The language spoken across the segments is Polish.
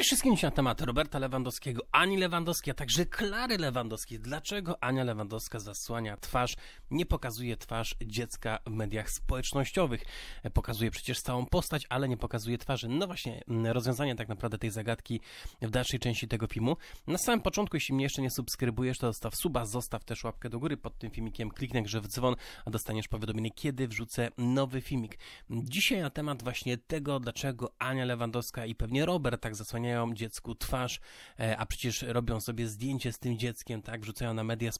Cześć wszystkim na temat Roberta Lewandowskiego, Ani Lewandowskiej, a także Klary Lewandowskiej. Dlaczego Ania Lewandowska zasłania twarz, nie pokazuje twarz dziecka w mediach społecznościowych? Pokazuje przecież całą postać, ale nie pokazuje twarzy. No właśnie, mm, rozwiązanie tak naprawdę tej zagadki w dalszej części tego filmu. Na samym początku, jeśli mnie jeszcze nie subskrybujesz, to zostaw suba, zostaw też łapkę do góry pod tym filmikiem, kliknij grze w dzwon, a dostaniesz powiadomienie, kiedy wrzucę nowy filmik. Dzisiaj na temat właśnie tego, dlaczego Ania Lewandowska i pewnie Robert tak zasłania zasłaniają dziecku twarz, e, a przecież robią sobie zdjęcie z tym dzieckiem, tak, wrzucają na media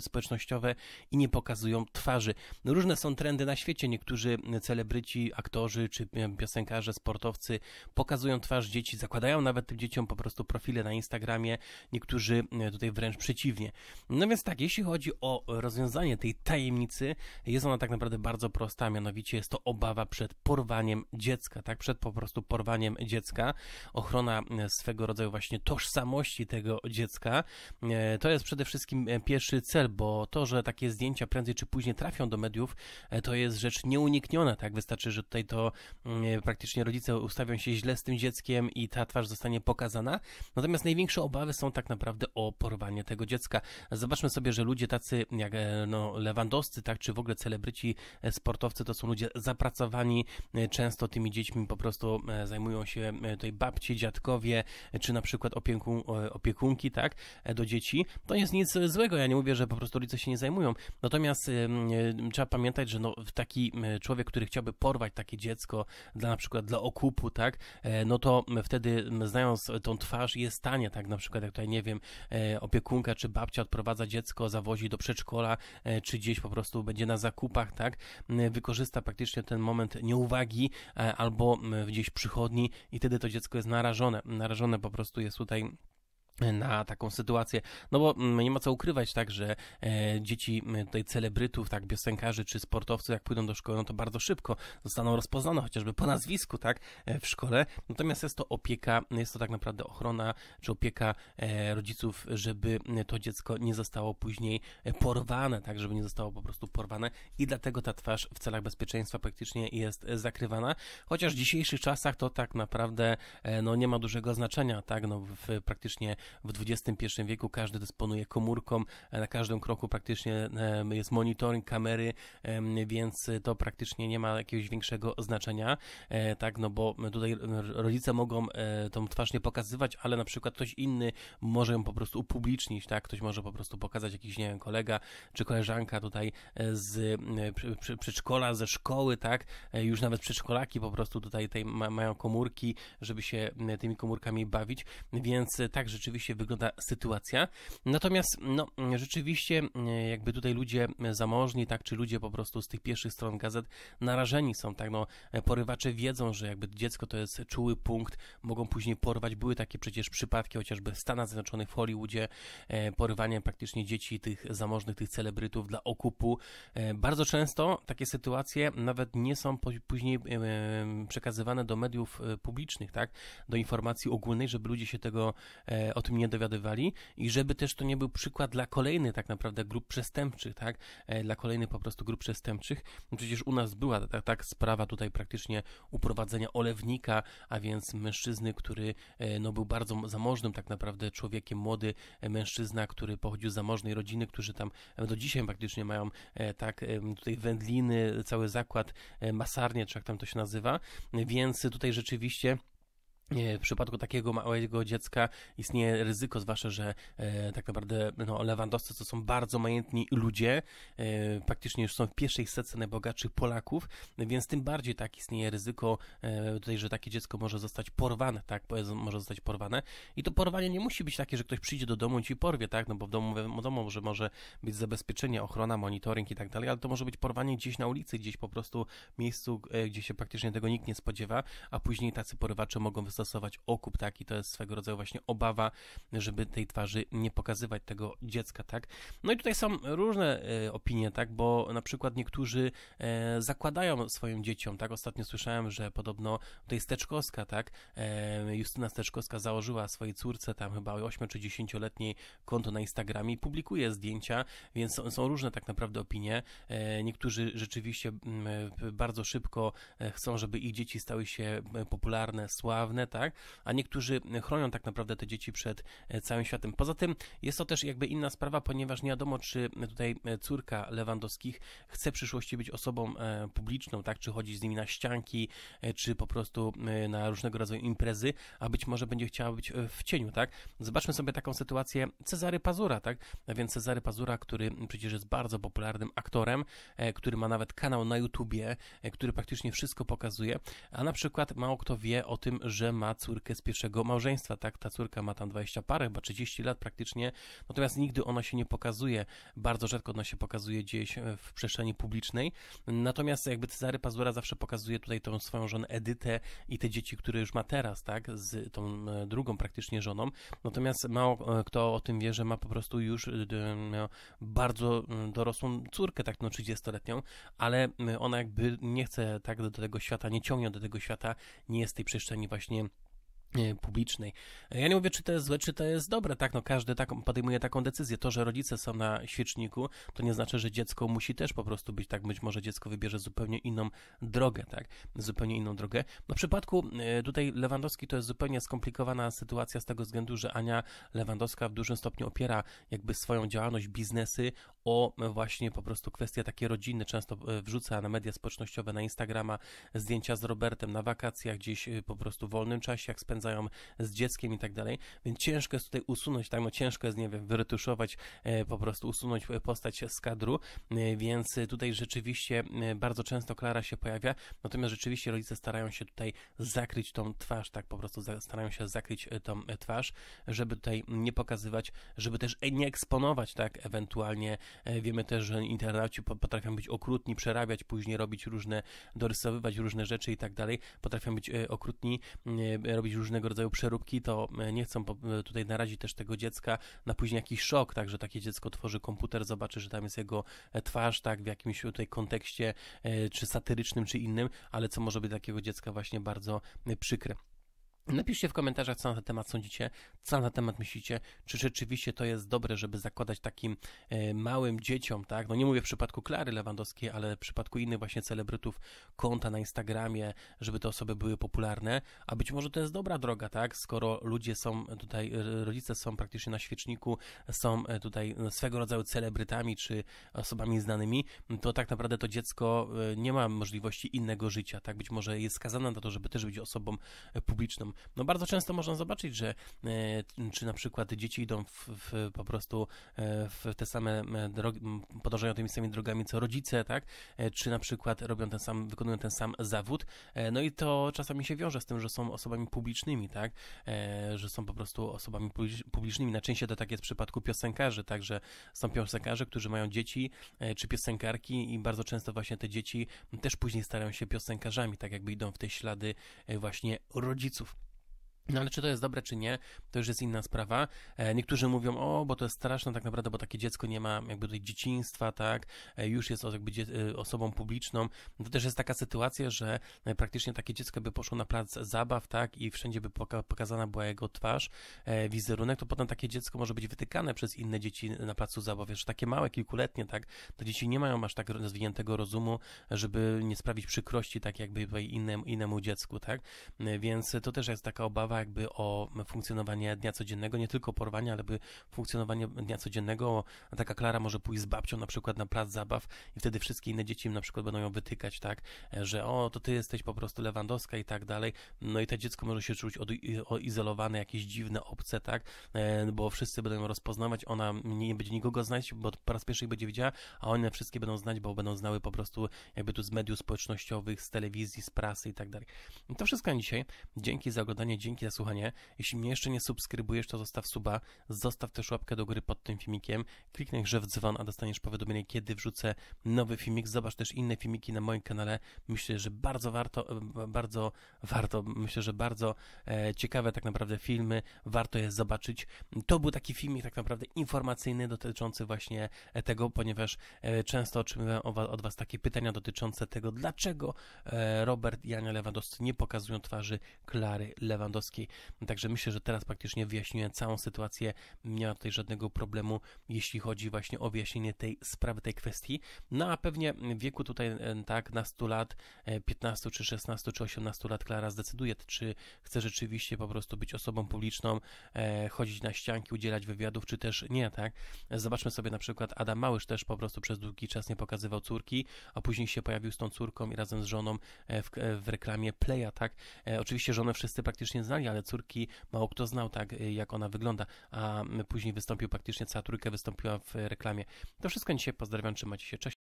społecznościowe i nie pokazują twarzy. No, różne są trendy na świecie, niektórzy celebryci, aktorzy czy piosenkarze, sportowcy pokazują twarz dzieci, zakładają nawet tym dzieciom po prostu profile na Instagramie, niektórzy tutaj wręcz przeciwnie. No więc tak, jeśli chodzi o rozwiązanie tej tajemnicy, jest ona tak naprawdę bardzo prosta, mianowicie jest to obawa przed porwaniem dziecka, tak, przed po prostu porwaniem dziecka. Och, ochrona e, swego rodzaju właśnie tożsamości tego dziecka, e, to jest przede wszystkim e, pierwszy cel, bo to, że takie zdjęcia prędzej czy później trafią do mediów, to jest rzecz nieunikniona, tak? Wystarczy, że tutaj to mm, praktycznie rodzice ustawią się źle z tym dzieckiem i ta twarz zostanie pokazana. Natomiast największe obawy są tak naprawdę o porwanie tego dziecka. Zobaczmy sobie, że ludzie tacy jak no, Lewandowscy, tak, czy w ogóle celebryci, sportowcy, to są ludzie zapracowani często tymi dziećmi, po prostu zajmują się tej babci, dziadkowie, czy na przykład opiekun, e, opiekunki, tak, e, do dzieci, to jest nic złego. Ja nie mówię, że po prostu rodzice się nie zajmują. Natomiast trzeba pamiętać, że no, taki człowiek, który chciałby porwać takie dziecko dla na przykład dla okupu, tak, e, no to wtedy znając tą twarz jest tanie, tak, na przykład jak tutaj, nie wiem, opiekunka czy babcia odprowadza dziecko, zawozi do przedszkola, czy gdzieś po prostu będzie na zakupach, tak, wykorzysta praktycznie ten moment nieuwagi albo gdzieś przychodni i wtedy to dziecko jest narażone narażone, narażone po prostu jest tutaj na taką sytuację, no bo mm, nie ma co ukrywać, tak, że e, dzieci tutaj celebrytów, tak, piosenkarzy czy sportowców, jak pójdą do szkoły, no to bardzo szybko zostaną rozpoznane, chociażby po nazwisku, tak, e, w szkole, natomiast jest to opieka, jest to tak naprawdę ochrona, czy opieka e, rodziców, żeby to dziecko nie zostało później e, porwane, tak, żeby nie zostało po prostu porwane i dlatego ta twarz w celach bezpieczeństwa praktycznie jest e, zakrywana, chociaż w dzisiejszych czasach to tak naprawdę, e, no nie ma dużego znaczenia, tak, no w praktycznie w XXI wieku każdy dysponuje komórką, e, na każdym kroku praktycznie jest monitoring kamery, więc to praktycznie nie ma jakiegoś większego znaczenia, e, tak, no bo tutaj rodzice mogą e, tą twarz nie pokazywać, ale na przykład ktoś inny może ją po prostu upublicznić, tak, ktoś może po prostu pokazać jakiś, nie wiem, kolega czy koleżanka tutaj z przedszkola, ze szkoły, tak, już nawet przedszkolaki po prostu tutaj, tutaj mają komórki, żeby się tymi komórkami bawić, więc tak, rzeczywiście oczywiście wygląda sytuacja. Natomiast, no, rzeczywiście, e, jakby tutaj ludzie zamożni, tak, czy ludzie po prostu z tych pierwszych stron gazet narażeni są, tak, no, e, porywacze wiedzą, że jakby dziecko to jest czuły punkt, mogą później porwać. Były takie przecież przypadki, chociażby w Stanach Zjednoczonych, w Hollywoodzie, e, porywanie praktycznie dzieci tych zamożnych, tych celebrytów dla okupu. Bardzo często takie sytuacje nawet nie są później przekazywane do mediów publicznych, tak, do informacji ogólnej, żeby ludzie się tego od tym nie dowiadywali i żeby też to nie był przykład dla kolejnych tak naprawdę grup przestępczych, tak? E, dla kolejnych po prostu grup przestępczych. No przecież u nas była tak, sprawa tutaj praktycznie uprowadzenia olewnika, a więc mężczyzny, który e, no, był bardzo zamożnym tak naprawdę człowiekiem, młody mężczyzna, który pochodził z zamożnej rodziny, którzy tam e, do dzisiaj praktycznie mają tak tutaj wędliny, cały zakład, masarnie, czy jak tam to się nazywa, więc tutaj rzeczywiście E, w przypadku takiego małego dziecka istnieje ryzyko, zwłaszcza, że e, tak naprawdę no, Lewandowscy to są bardzo majętni ludzie, e, praktycznie już są w pierwszej setce najbogatszych Polaków, więc tym bardziej tak istnieje ryzyko e, tutaj, że takie dziecko może zostać porwane, tak, może zostać porwane i to porwanie nie musi być takie, że ktoś przyjdzie do domu i ci porwie, tak, no bo w domu że może być zabezpieczenie, ochrona, monitoring i tak dalej, ale to może być porwanie gdzieś na ulicy, gdzieś po prostu w miejscu, e, gdzie się praktycznie tego nikt nie spodziewa, a później tacy porywacze mogą stosować okup, taki, I to jest swego rodzaju właśnie obawa, żeby tej twarzy nie pokazywać tego dziecka, tak? No i tutaj są różne e, opinie, tak? Bo na przykład niektórzy e, zakładają swoim dzieciom, tak? Ostatnio słyszałem, że podobno tutaj Steczkowska, tak? E, Justyna Steczkowska założyła swojej córce tam chyba 8 czy 10-letniej konto na Instagramie i publikuje zdjęcia, więc są, są różne tak naprawdę opinie. Niektórzy rzeczywiście mm, bardzo szybko chcą, żeby ich dzieci stały się popularne, sławne, tak? A niektórzy chronią tak naprawdę te dzieci przed e, całym światem. Poza tym jest to też jakby inna sprawa, ponieważ nie wiadomo, czy tutaj e, córka Lewandowskich chce w przyszłości być osobą e, publiczną, tak? Czy chodzi z nimi na ścianki, czy po prostu na różnego rodzaju imprezy, a być może będzie chciała być w cieniu, tak? Zobaczmy sobie taką sytuację Cezary Pazura, tak? A więc Cezary Pazura, który przecież jest bardzo popularnym aktorem, który ma nawet kanał na YouTubie, który praktycznie wszystko pokazuje, a na przykład mało kto wie o tym, że ma córkę z pierwszego małżeństwa, tak? Ta córka ma tam 20 parę, chyba 30 lat praktycznie, natomiast nigdy ona się nie pokazuje, bardzo rzadko ona się pokazuje gdzieś e, w przestrzeni publicznej, natomiast jakby Cezary Pazura zawsze pokazuje tutaj tą swoją żonę Edytę i te dzieci, które już ma teraz, tak? Z tą e, drugą praktycznie żoną, natomiast mało e, kto o tym wie, że ma po prostu już bardzo dorosłą córkę, tak no 30-letnią, ale ona jakby nie chce tak do tego świata, nie ciągnie do tego świata, nie jest w tej przestrzeni właśnie E, publicznej. E, ja nie mówię, czy to jest złe, czy to jest dobre, tak, no każdy tak, podejmuje taką decyzję. To, że rodzice są na świeczniku, to nie znaczy, że dziecko musi też po prostu być tak, być może dziecko wybierze zupełnie inną drogę, tak, zupełnie inną drogę. No w przypadku e, tutaj Lewandowski to jest zupełnie skomplikowana sytuacja z tego względu, że Ania Lewandowska w dużym stopniu opiera jakby swoją działalność, biznesy o właśnie po prostu kwestie takie rodzinne, często wrzuca na media społecznościowe, na Instagrama zdjęcia z Robertem na wakacjach, gdzieś po prostu w wolnym czasie, jak spędza spędzają z dzieckiem i tak dalej, więc ciężko jest tutaj usunąć, tak, no ciężko jest, nie wiem, wyretuszować, e, po prostu usunąć postać z kadru, e, więc tutaj rzeczywiście e, bardzo często Klara się pojawia, natomiast rzeczywiście rodzice starają się tutaj zakryć tą twarz, tak, po prostu starają się zakryć tą twarz, żeby tutaj nie pokazywać, żeby też nie eksponować, tak, ewentualnie wiemy też, że internauci potrafią być okrutni, przerabiać, później robić różne, dorysowywać różne rzeczy i tak dalej, potrafią być okrutni, robić różne różnego rodzaju przeróbki, to e, nie chcą e, tutaj narazić też tego dziecka na później jakiś szok, tak, że takie dziecko tworzy komputer, zobaczy, że tam jest jego e, twarz, tak, w jakimś tutaj kontekście, czy satyrycznym, czy innym, ale co może być takiego dziecka właśnie bardzo przykre. Napiszcie w komentarzach, co na ten temat sądzicie, co na ten temat myślicie, czy rzeczywiście to jest dobre, żeby zakładać takim e, małym dzieciom, tak? No nie mówię w przypadku Klary Lewandowskiej, ale w przypadku innych właśnie celebrytów konta na Instagramie, żeby te osoby były popularne, a być może to jest dobra droga, tak? Skoro ludzie są tutaj, rodzice są praktycznie na świeczniku, są e, tutaj swego rodzaju celebrytami czy osobami znanymi, to tak naprawdę to dziecko e, nie ma możliwości innego życia, tak? Być może jest skazane na to, żeby też być osobą publiczną no bardzo często można zobaczyć, że e, czy na przykład dzieci idą w, w, po prostu e, w te same e, drogi, podążają tymi samymi drogami co rodzice, tak? Czy na przykład robią ten sam, wykonują ten sam zawód. No i to czasami się wiąże z tym, że są osobami publicznymi, tak? Że są po prostu osobami publicznymi. Na części to tak jest w przypadku piosenkarzy, tak? Że są piosenkarze, którzy mają dzieci czy piosenkarki i bardzo często właśnie te dzieci też później starają się piosenkarzami, tak jakby idą w te ślady właśnie rodziców. No ale czy to jest dobre, czy nie, to już jest inna sprawa. E, niektórzy mówią, o, bo to jest straszne tak naprawdę, bo takie dziecko nie ma jakby tutaj dzieciństwa, tak, e, już jest jakby e, osobą publiczną. No to też jest taka sytuacja, że praktycznie takie dziecko by poszło na plac zabaw, tak, i wszędzie by pokazana była jego twarz, wizerunek, to potem takie dziecko może być wytykane przez inne dzieci na placu zabaw. Wiesz, takie małe, kilkuletnie, tak, to dzieci nie mają aż tak rozwiniętego rozumu, żeby nie sprawić przykrości, tak jakby innemu, innemu dziecku, tak, więc to też jest taka obawa, jakby o funkcjonowanie dnia codziennego, nie tylko porwania, ale by funkcjonowanie dnia codziennego. Taka Klara może pójść z babcią na przykład na plac zabaw i wtedy wszystkie inne dzieci na przykład będą ją wytykać, tak, e, że o, to ty jesteś po prostu Lewandowska i tak dalej. No i to dziecko może się czuć odizolowane, jakieś dziwne, obce, tak, e, bo wszyscy będą ją rozpoznawać, ona nie będzie nikogo znać, bo po raz pierwszy będzie widziała, a one wszystkie będą znać, bo będą znały po prostu jakby tu z mediów społecznościowych, z telewizji, z prasy i tak dalej. To wszystko na dzisiaj. Dzięki za oglądanie, dzięki za słuchanie. Jeśli mnie jeszcze nie subskrybujesz, to zostaw suba, zostaw też łapkę do góry pod tym filmikiem, kliknij że w dzwon, a dostaniesz powiadomienie, kiedy wrzucę nowy filmik. Zobacz też inne filmiki na moim kanale. Myślę, że bardzo warto, e, bardzo warto, myślę, że bardzo e, ciekawe tak naprawdę filmy, warto je zobaczyć. To był taki filmik tak naprawdę informacyjny dotyczący właśnie e, tego, ponieważ często otrzymywałem od Was takie pytania dotyczące tego, dlaczego Robert i Ania Lewandowski nie pokazują twarzy Klary Lewandowskiej. Polskiej. Także myślę, że teraz praktycznie wyjaśniłem całą sytuację. Nie ma tutaj żadnego problemu, jeśli chodzi właśnie o wyjaśnienie tej sprawy, tej kwestii. No a pewnie w wieku tutaj e, tak nastu lat, 15 e, czy 16 czy 18 lat Klara zdecyduje, czy chce rzeczywiście po prostu być osobą publiczną, e, chodzić na ścianki, udzielać wywiadów, czy też nie, tak? Zobaczmy sobie na przykład Adam Małysz też po prostu przez długi czas nie pokazywał córki, a później się pojawił z tą córką i razem z żoną w, w reklamie Playa, tak? Oczywiście żonę wszyscy praktycznie znali, znali, ale córki mało kto znał tak, y, jak ona wygląda, a później wystąpił praktycznie cała trójka wystąpiła w reklamie. To wszystko dzisiaj pozdrawiam, trzymajcie się, cześć.